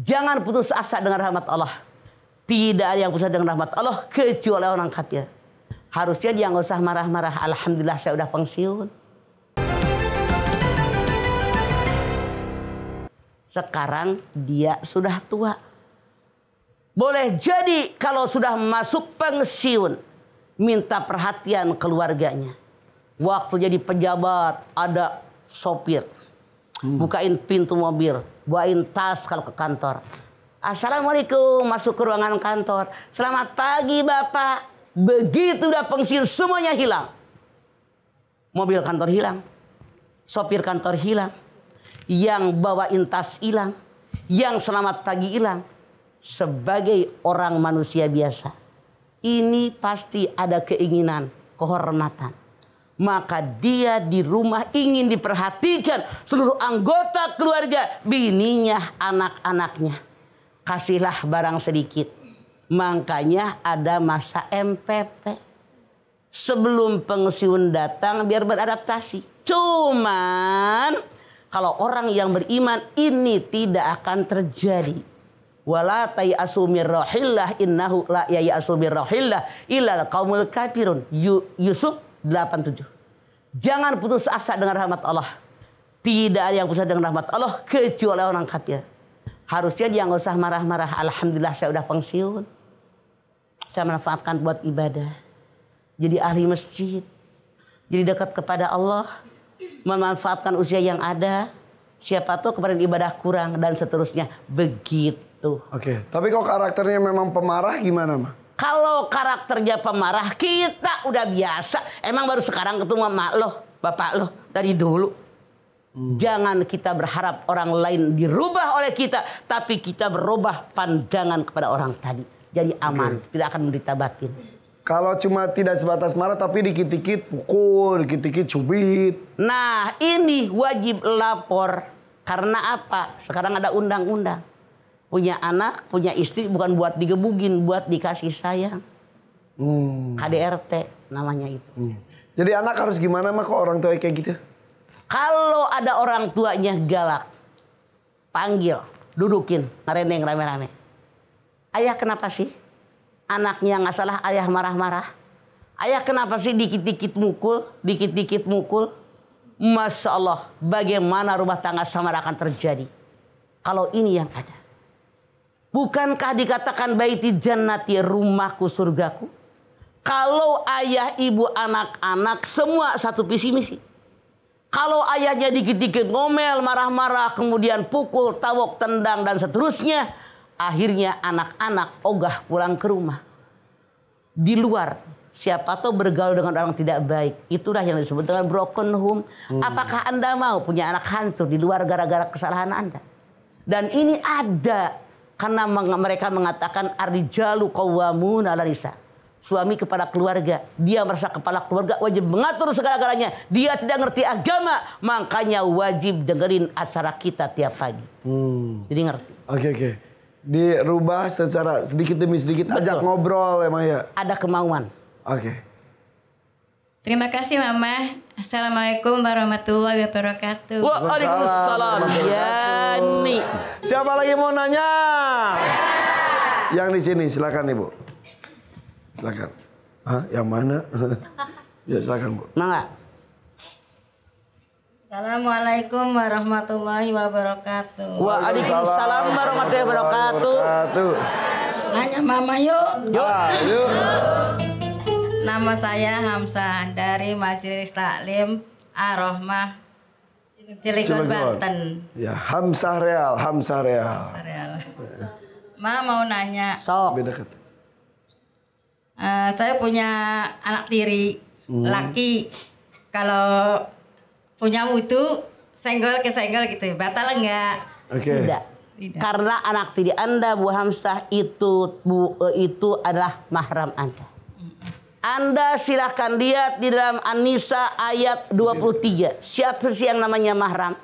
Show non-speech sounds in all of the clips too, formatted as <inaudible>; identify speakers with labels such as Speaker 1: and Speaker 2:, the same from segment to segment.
Speaker 1: Jangan putus asa dengan rahmat Allah. Tidak ada yang putus asa dengan rahmat Allah kecuali orang kafir. Ya. Harusnya dia nggak usah marah-marah. Alhamdulillah saya udah pensiun. Sekarang dia sudah tua. Boleh jadi kalau sudah masuk pensiun, minta perhatian keluarganya. Waktu jadi pejabat ada sopir, hmm. bukain pintu mobil, bawain tas kalau ke kantor. Assalamualaikum, masuk ke ruangan kantor. Selamat pagi Bapak. Begitu udah pensiun semuanya hilang. Mobil kantor hilang. Sopir kantor hilang. Yang bawa intas hilang. Yang selamat pagi hilang. Sebagai orang manusia biasa. Ini pasti ada keinginan, kehormatan maka dia di rumah ingin diperhatikan seluruh anggota keluarga, bininya, anak-anaknya. Kasihlah barang sedikit. Makanya ada masa MPP. Sebelum pensiun datang biar beradaptasi. Cuman kalau orang yang beriman ini tidak akan terjadi wala tayasu min rahillah innahu la yayasu min rahillah illal kaumul kafirun Yusuf 87. Jangan putus asa dengan rahmat Allah. Tidak ada yang putus asa dengan rahmat Allah kecuali orang kafir. Harusnya dia nggak usah marah-marah. Alhamdulillah saya udah pensiun. Saya manfaatkan buat ibadah. Jadi ahli masjid. Jadi dekat kepada Allah. Memanfaatkan usia yang ada. Siapa tuh kemarin ibadah kurang dan seterusnya.
Speaker 2: Begitu. Oke, tapi kok karakternya memang pemarah gimana, Mah?
Speaker 1: Kalau karakternya pemarah kita udah biasa. Emang baru sekarang ketemu sama lo, bapak lo dari dulu. Hmm. Jangan kita berharap orang lain dirubah oleh kita, tapi kita berubah pandangan kepada orang tadi. Jadi aman, okay. tidak akan menderita batin.
Speaker 2: Kalau cuma tidak sebatas marah tapi dikit-dikit pukul, dikit-dikit cubit.
Speaker 1: Nah, ini wajib lapor. Karena apa? Sekarang ada undang-undang punya anak, punya istri bukan buat digebugin, buat dikasih sayang. Hmm. KDRT namanya itu. Hmm. Jadi anak harus gimana mah kok orang tua kayak gitu? Kalau ada orang tuanya galak, panggil, dudukin, ngerendeng rame-rame. Ayah kenapa sih? Anaknya nggak salah ayah marah-marah. Ayah kenapa sih dikit-dikit mukul, dikit-dikit mukul? Masya Allah, bagaimana rumah tangga samar akan terjadi? Kalau ini yang ada. Bukankah dikatakan baiti jannati rumahku surgaku? Kalau ayah, ibu, anak-anak semua satu visi misi. Kalau ayahnya dikit-dikit ngomel, marah-marah, kemudian pukul, tawok, tendang, dan seterusnya. Akhirnya anak-anak ogah pulang ke rumah. Di luar, siapa tahu bergaul dengan orang tidak baik. Itulah yang disebut dengan broken home. Hmm. Apakah Anda mau punya anak hancur di luar gara-gara kesalahan Anda? Dan ini ada karena mereka mengatakan arrijalu qawwamun ala nisa. Suami kepada keluarga, dia merasa kepala keluarga wajib mengatur segala-galanya. Dia tidak ngerti agama, makanya wajib dengerin acara kita tiap pagi.
Speaker 2: Hmm. Jadi ngerti. Oke okay, oke. Okay. Dirubah secara sedikit demi sedikit Betul. ajak ngobrol emang ya. Ada kemauan. Oke. Okay.
Speaker 3: Terima kasih Mama. Assalamualaikum
Speaker 2: warahmatullahi wabarakatuh. Waalaikumsalam. Wa Siapa lagi mau nanya? Iya. Yang di sini silakan Ibu. Silakan. Hah, yang mana? <laughs> ya silakan Bu. Mangga.
Speaker 3: Assalamualaikum warahmatullahi wabarakatuh.
Speaker 2: Waalaikumsalam warahmatullahi wabarakatuh.
Speaker 3: Nanya mama yuk.
Speaker 2: Yuk. Nah, yuk.
Speaker 3: Nama saya Hamzah dari Majelis Taklim Ar-Rahmah Cilegon, Banten.
Speaker 2: Ya, Hamsah Real, Hamsah Real. Hamsah
Speaker 3: Real. <laughs> Ma mau nanya. Sok. Uh, saya punya anak tiri hmm. laki. Kalau punya mutu senggol ke senggol gitu, batal enggak? Oke. Okay. Tidak. Tidak. Karena
Speaker 1: anak tiri Anda Bu Hamsah itu Bu eh, itu adalah mahram Anda. Anda silahkan lihat di dalam Anissa ayat 23. Siapa sih yang namanya mahram?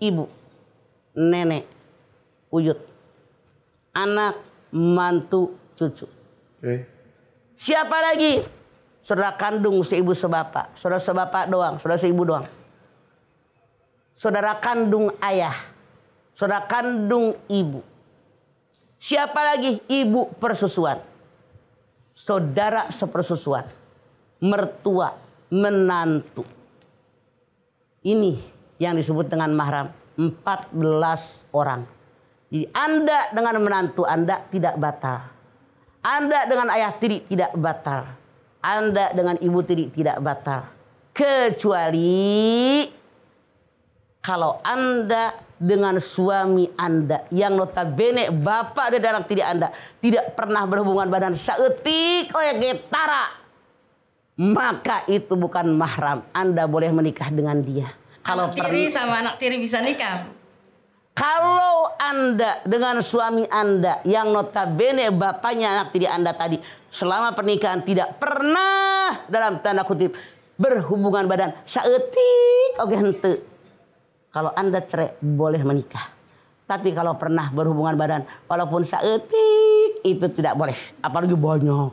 Speaker 1: Ibu, nenek, uyut, anak, mantu, cucu. Siapa lagi? Saudara kandung seibu sebapak. Saudara sebapak doang, saudara seibu doang. Saudara kandung ayah. Saudara kandung ibu. Siapa lagi? Ibu persusuan saudara sepersusuan, mertua, menantu. Ini yang disebut dengan mahram 14 orang. Jadi Anda dengan menantu Anda tidak batal. Anda dengan ayah tiri tidak batal. Anda dengan ibu tiri tidak batal. Kecuali kalau Anda dengan suami Anda yang notabene bapak dan dalam tidak Anda tidak pernah berhubungan badan seetik oh ya getara maka itu bukan mahram Anda boleh menikah dengan dia kalau anak tiri
Speaker 3: sama anak tiri bisa nikah
Speaker 1: kalau Anda dengan suami Anda yang notabene bapaknya anak tiri Anda tadi selama pernikahan tidak pernah dalam tanda kutip berhubungan badan seetik oke okay, kalau Anda cerai boleh menikah. Tapi kalau pernah berhubungan badan walaupun seetik itu tidak boleh.
Speaker 2: Apalagi banyak.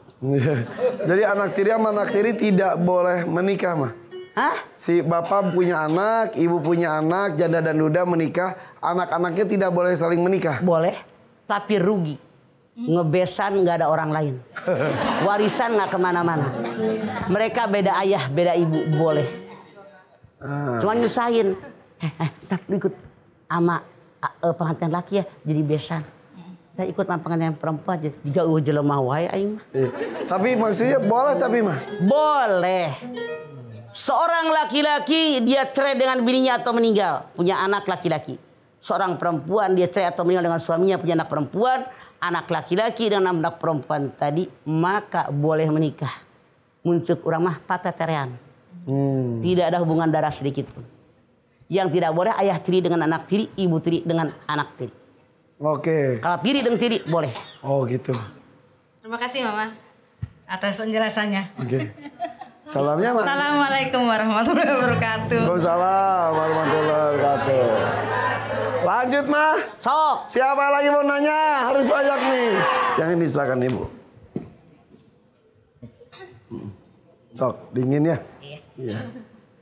Speaker 2: <laughs> Jadi anak tiri sama anak tiri tidak boleh menikah mah. Hah? Si bapak punya anak, ibu punya anak, janda dan duda menikah, anak-anaknya tidak boleh saling menikah. Boleh, tapi rugi.
Speaker 1: Ngebesan nggak ada orang lain. <laughs> Warisan nggak kemana-mana. Mereka beda ayah, beda ibu, boleh. Ah. Cuman nyusahin eh, eh tak ikut sama uh, pengantin laki ya jadi besan. Tak ikut sama pengantin perempuan aja gue jelo wae aing mah. Iya. Tapi maksudnya boleh tapi mah. Boleh. Seorang laki-laki dia cerai dengan bininya atau meninggal, punya anak laki-laki. Seorang perempuan dia cerai atau meninggal dengan suaminya punya anak perempuan, anak laki-laki dengan anak perempuan tadi maka boleh menikah. Muncul orang mah patah terian. Hmm. Tidak ada hubungan darah sedikit pun. Yang tidak boleh ayah tiri dengan anak tiri, ibu tiri dengan anak tiri. Oke. Okay. Kalau tiri dengan tiri boleh. Oh gitu.
Speaker 3: Terima kasih Mama atas penjelasannya.
Speaker 2: Oke. Salamnya Mak.
Speaker 3: Assalamualaikum
Speaker 2: warahmatullahi wabarakatuh. Waalaikumsalam warahmatullahi wabarakatuh. Lanjut mah. Sok. Siapa lagi mau nanya? Harus banyak nih. Yang ini silakan Ibu. Iya. Sok, dingin ya? Iya. Iya.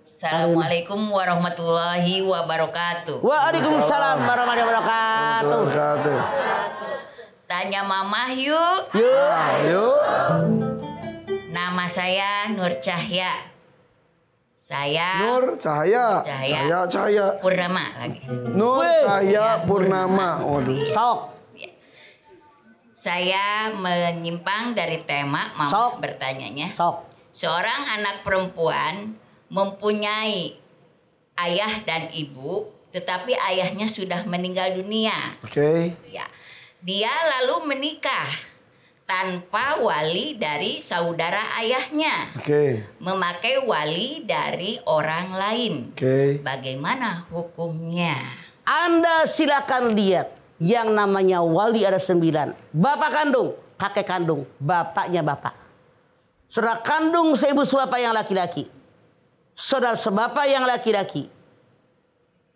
Speaker 3: Assalamualaikum warahmatullahi wabarakatuh. Waalaikumsalam warahmatullahi
Speaker 2: wabarakatuh. wabarakatuh.
Speaker 3: Tanya mamah yuk.
Speaker 2: Yuk. Ah, yuk.
Speaker 3: Nama saya Nur Cahya. Saya Nur Cahaya. Cahaya. Cahaya Cahaya. Purnama lagi.
Speaker 2: Nur Cahaya
Speaker 3: Purnama. Waduh. Sok. Ya. Saya menyimpang dari tema mau Sok. bertanyanya. Sok. Seorang anak perempuan mempunyai ayah dan ibu, tetapi ayahnya sudah meninggal dunia. Oke. Okay. Ya. Dia lalu menikah tanpa wali dari saudara ayahnya. Oke. Okay. Memakai wali dari orang lain. Oke. Okay. Bagaimana hukumnya? Anda
Speaker 1: silakan lihat yang namanya wali ada sembilan. Bapak kandung, kakek kandung, bapaknya bapak. Saudara kandung seibu suapa yang laki-laki saudara sebapak yang laki-laki.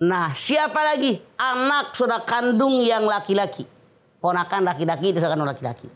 Speaker 1: Nah, siapa lagi? Anak saudara kandung yang laki-laki. Ponakan laki-laki, saudara laki-laki.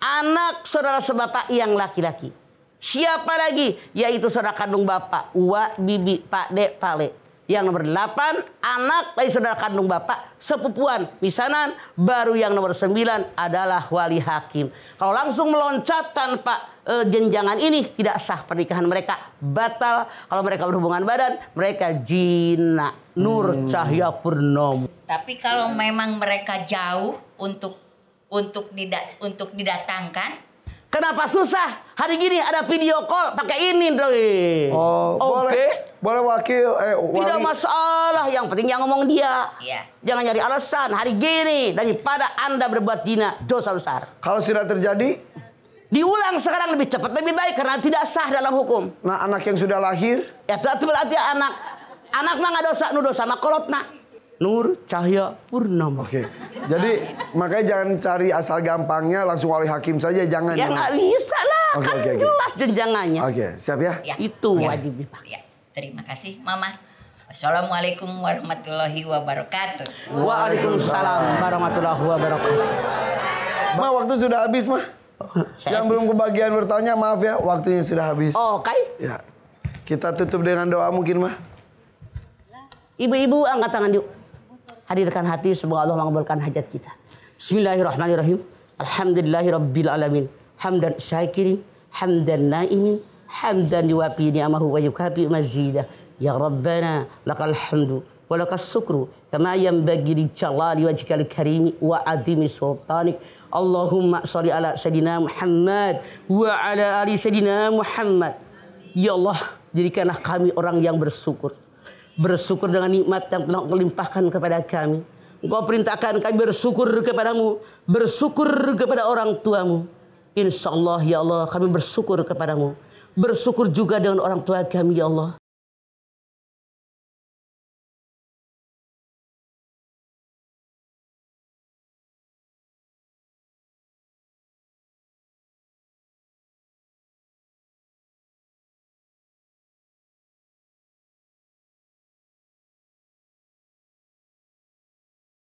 Speaker 1: Anak saudara sebapak yang laki-laki. Siapa lagi? Yaitu saudara kandung bapak, Wa, bibi, pak dek, pale. Yang nomor delapan anak dari saudara kandung bapak sepupuan pisanan. Baru yang nomor sembilan adalah wali hakim. Kalau langsung meloncat tanpa e, jenjangan ini tidak sah pernikahan mereka. Batal kalau mereka berhubungan badan mereka jina. Nur hmm. Cahya Purnomo.
Speaker 3: Tapi kalau memang mereka jauh untuk untuk tidak untuk didatangkan
Speaker 1: Kenapa susah? Hari gini ada video call pakai ini, Doi. Oh, okay. boleh
Speaker 2: boleh wakil eh wali.
Speaker 1: Tidak masalah, yang penting yang ngomong dia. Iya. Jangan nyari alasan hari gini daripada Anda berbuat dina dosa besar. Kalau sudah terjadi Diulang sekarang lebih cepat, lebih baik karena tidak sah dalam hukum. Nah anak yang sudah lahir? Ya itu berarti anak. Anak mah nggak dosa, nu dosa kolot nak
Speaker 2: Nur Cahya Purnama. Oke. Okay. Jadi makanya jangan cari asal gampangnya langsung wali hakim saja jangan. Ya, ya. nggak
Speaker 3: bisa lah,
Speaker 1: okay, kan okay, jelas okay.
Speaker 2: jenjangannya. Oke, okay. siap ya? ya.
Speaker 1: Itu wajib
Speaker 2: dipakai.
Speaker 3: Ya. Terima kasih, Mama. Assalamualaikum warahmatullahi wabarakatuh. Waalaikumsalam
Speaker 2: warahmatullahi wabarakatuh. Ma, waktu sudah habis, ma? Yang belum kebagian bertanya, maaf ya, waktunya sudah habis. Oh, kai? Ya. Kita tutup dengan doa mungkin, ma?
Speaker 1: Ibu-ibu angkat tangan yuk. Hadirkan hati semoga Allah mengabulkan hajat kita. Bismillahirrahmanirrahim. Alhamdulillahirabbil alamin. Hamdan syakirin, hamdan naimin, حمدا يوافي نعمه ويكافئ مزيده يا ربنا لك الحمد ولك الشكر كما ينبغي لجلال وجهك الكريم وعظيم سلطانك اللهم صل على سيدنا محمد وعلى ال سيدنا محمد يا الله jadikanlah kami orang yang bersyukur bersyukur dengan nikmat yang telah Engkau limpahkan kepada kami Engkau perintahkan kami bersyukur kepadamu bersyukur kepada orang tuamu Insya Allah ya Allah kami bersyukur kepadamu Bersyukur juga dengan orang tua kami ya Allah.